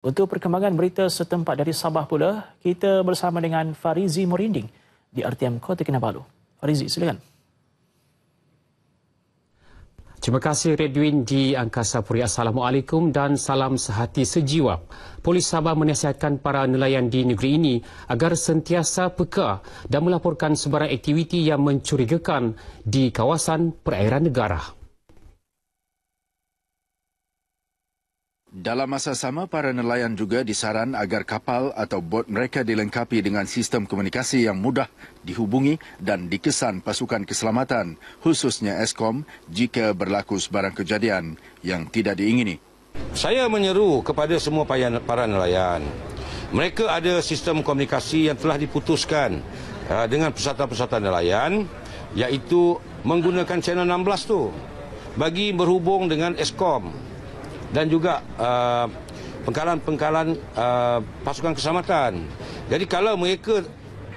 Untuk perkembangan berita setempat dari Sabah pula, kita bersama dengan Farizi Morinding di RTM Kota Kinabalu. Farizi, silakan. Terima kasih Redwin di Angkasa Puri. Assalamualaikum dan salam sehati sejiwa. Polis Sabah menasihatkan para nelayan di negeri ini agar sentiasa peka dan melaporkan sebarang aktiviti yang mencurigakan di kawasan perairan negara. Dalam masa sama, para nelayan juga disaran agar kapal atau bot mereka dilengkapi dengan sistem komunikasi yang mudah dihubungi dan dikesan pasukan keselamatan, khususnya ESKOM, jika berlaku sebarang kejadian yang tidak diingini. Saya menyeru kepada semua para nelayan, mereka ada sistem komunikasi yang telah diputuskan eh, dengan persatuan-persatuan nelayan, iaitu menggunakan channel 16 tu bagi berhubung dengan ESKOM dan juga uh, pengkalan-pengkalan uh, uh, pasukan keselamatan. Jadi kalau mereka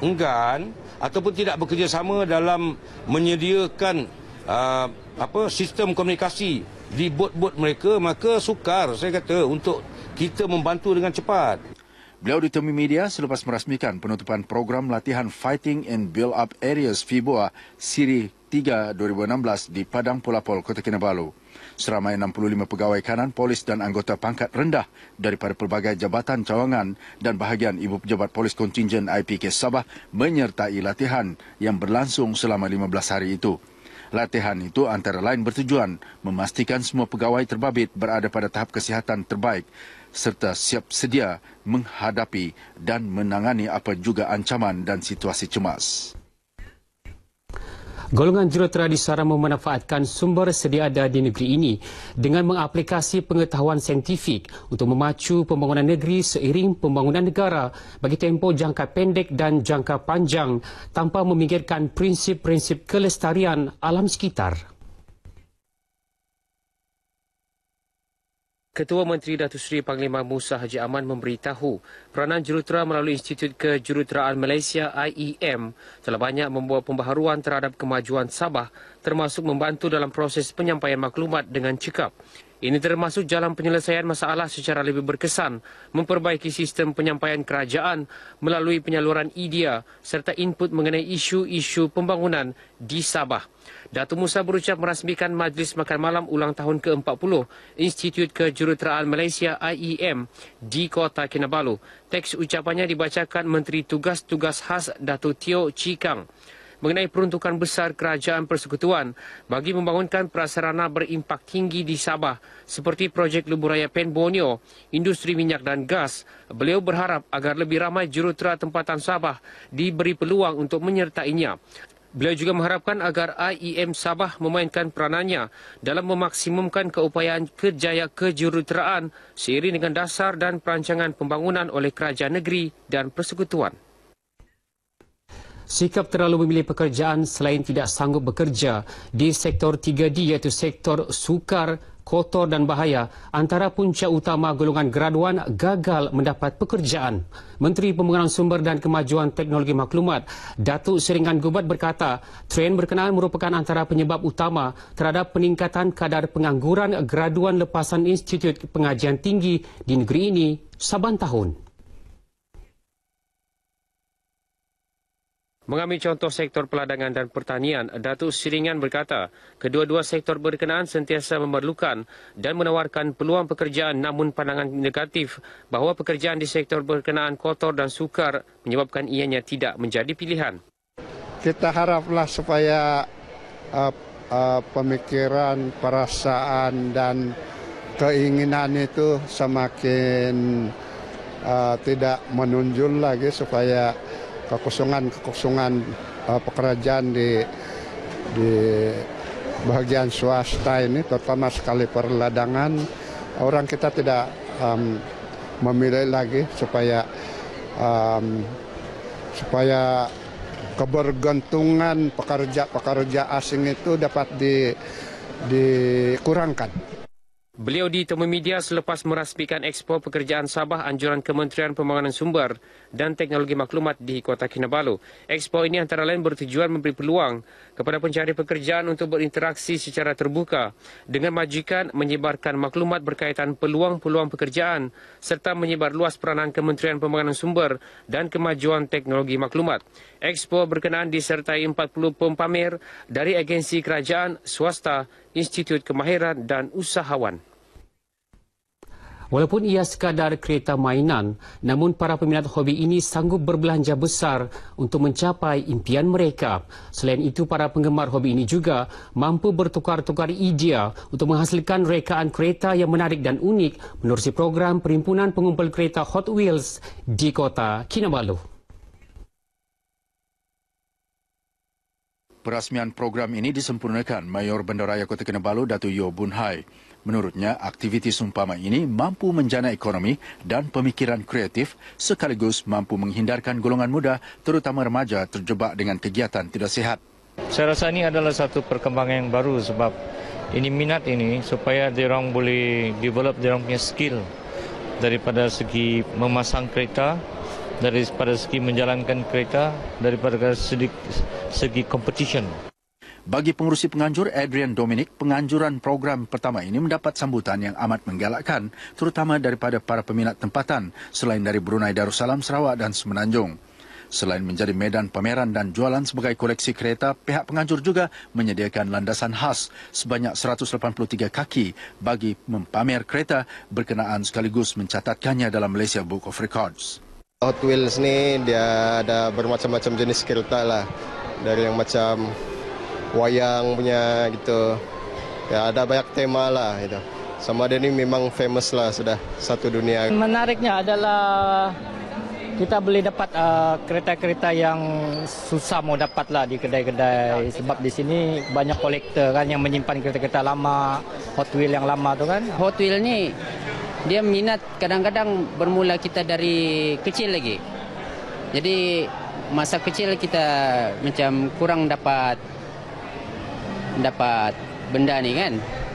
enggan ataupun tidak bekerjasama dalam menyediakan uh, apa sistem komunikasi di bot-bot mereka maka sukar saya kata untuk kita membantu dengan cepat. Beliau ditemui media selepas merasmikan penutupan program latihan Fighting and Build Up Areas FIBOA Siri 3 2016 di Padang Pulapol, Kota Kinabalu. Seramai 65 pegawai kanan, polis dan anggota pangkat rendah daripada pelbagai jabatan cawangan dan bahagian Ibu Pejabat Polis Kontingen IPK Sabah menyertai latihan yang berlangsung selama 15 hari itu. Latihan itu antara lain bertujuan memastikan semua pegawai terbabit berada pada tahap kesihatan terbaik serta siap sedia menghadapi dan menangani apa juga ancaman dan situasi cemas. Golongan jurutera disarang memanfaatkan sumber sedia ada di negeri ini dengan mengaplikasi pengetahuan saintifik untuk memacu pembangunan negeri seiring pembangunan negara bagi tempoh jangka pendek dan jangka panjang tanpa memikirkan prinsip-prinsip kelestarian alam sekitar. Ketua Menteri Datuk Seri Panglima Musa Haji Aman memberitahu peranan jurutera melalui Institut Kejuruteraan Malaysia IEM telah banyak membuat pembaharuan terhadap kemajuan Sabah termasuk membantu dalam proses penyampaian maklumat dengan cekap. Ini termasuk jalan penyelesaian masalah secara lebih berkesan, memperbaiki sistem penyampaian kerajaan melalui penyaluran idea serta input mengenai isu-isu pembangunan di Sabah. Datuk Musa berucap merasmikan Majlis Makan Malam Ulang Tahun ke-40 Institut Kejuruteraan Malaysia IEM di Kota Kinabalu. Teks ucapannya dibacakan Menteri Tugas-Tugas Khas Datuk Tio Cikang mengenai peruntukan besar kerajaan persekutuan bagi membangunkan prasarana berimpak tinggi di Sabah seperti projek lebuh raya Penbonio, industri minyak dan gas. Beliau berharap agar lebih ramai jurutera tempatan Sabah diberi peluang untuk menyertainya. Beliau juga mengharapkan agar IEM Sabah memainkan peranannya dalam memaksimumkan keupayaan kejaya kejuruteraan seiring dengan dasar dan perancangan pembangunan oleh kerajaan negeri dan persekutuan. Sikap terlalu memilih pekerjaan selain tidak sanggup bekerja di sektor 3D iaitu sektor sukar, kotor dan bahaya antara punca utama golongan graduan gagal mendapat pekerjaan. Menteri Pembangunan Sumber dan Kemajuan Teknologi Maklumat, Datuk Seringan Gubat berkata, tren berkenaan merupakan antara penyebab utama terhadap peningkatan kadar pengangguran graduan lepasan Institut Pengajian Tinggi di negeri ini saban tahun. Mengambil contoh sektor peladangan dan pertanian, Datuk Siringan berkata, kedua-dua sektor berkenaan sentiasa memerlukan dan menawarkan peluang pekerjaan namun pandangan negatif bahawa pekerjaan di sektor berkenaan kotor dan sukar menyebabkan ianya tidak menjadi pilihan. Kita haraplah supaya uh, uh, pemikiran, perasaan dan keinginan itu semakin uh, tidak menunjul lagi supaya kekosongan-kekosongan uh, pekerjaan di di bagian swasta ini terutama sekali perladangan orang kita tidak um, memilih lagi supaya um, supaya kebergantungan pekerja-pekerja asing itu dapat di dikurangkan. Beliau di temui media selepas merasmikan ekspor pekerjaan Sabah anjuran Kementerian Pembangunan Sumber dan Teknologi Maklumat di Kota Kinabalu. Ekspor ini antara lain bertujuan memberi peluang kepada pencari pekerjaan untuk berinteraksi secara terbuka dengan majikan menyebarkan maklumat berkaitan peluang-peluang pekerjaan serta menyebar luas peranan Kementerian Pembangunan Sumber dan Kemajuan Teknologi Maklumat. Expo berkenaan disertai 40 pempamer dari agensi kerajaan, swasta, institut kemahiran dan usahawan. Walaupun ia sekadar kereta mainan, namun para peminat hobi ini sanggup berbelanja besar untuk mencapai impian mereka. Selain itu, para penggemar hobi ini juga mampu bertukar-tukar idea untuk menghasilkan rekaan kereta yang menarik dan unik menerusi program perimpunan Pengumpul Kereta Hot Wheels di kota Kinabalu. Perasmian program ini disempurnakan Mayor Bandaraya Kota Kinabalu Datu Yo Bun Hai. Menurutnya, aktiviti sumpama ini mampu menjana ekonomi dan pemikiran kreatif sekaligus mampu menghindarkan golongan muda terutama remaja terjebak dengan kegiatan tidak sihat. Saya rasa ini adalah satu perkembangan yang baru sebab ini minat ini supaya diorang boleh develop diorang punya skill daripada segi memasang kereta, daripada segi menjalankan kereta daripada segi, segi competition. Bagi pengurusi penganjur Adrian Dominic, penganjuran program pertama ini mendapat sambutan yang amat menggalakkan, terutama daripada para peminat tempatan selain dari Brunei Darussalam, Sarawak dan Semenanjung. Selain menjadi medan pameran dan jualan sebagai koleksi kereta, pihak penganjur juga menyediakan landasan khas sebanyak 183 kaki bagi mempamer kereta berkenaan sekaligus mencatatkannya dalam Malaysia Book of Records. Hot Wheels ni dia ada bermacam-macam jenis kereta lah. Dari yang macam wayang punya gitu. Ya, ada banyak tema lah itu. Sama dia ni memang famous lah sudah satu dunia. Menariknya adalah kita boleh dapat uh, kereta-kereta uh, yang susah mau dapat lah di kedai-kedai. Sebab di sini banyak kolektor kan yang menyimpan kereta-kereta lama, Hot Wheels yang lama tu kan. Hot Wheels ni dia minat kadang-kadang bermula kita dari kecil lagi. Jadi masa kecil kita macam kurang dapat dapat benda ni kan.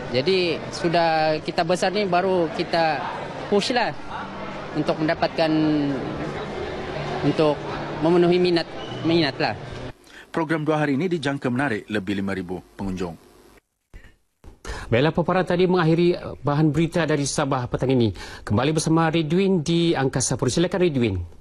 Jadi sudah kita besar ni baru kita push lah untuk mendapatkan untuk memenuhi minat minat lah. Program dua hari ini dijangka menarik lebih 5,000 pengunjung. Baiklah, paparan tadi mengakhiri eh, bahan berita dari Sabah petang ini. Kembali bersama Ridwin di Angkasa Puri. Silakan Ridwin.